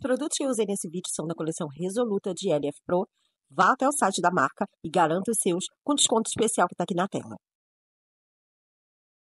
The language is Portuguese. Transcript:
produtos que eu usei nesse vídeo são da coleção Resoluta de LF Pro. Vá até o site da marca e garanta os seus com desconto especial que está aqui na tela.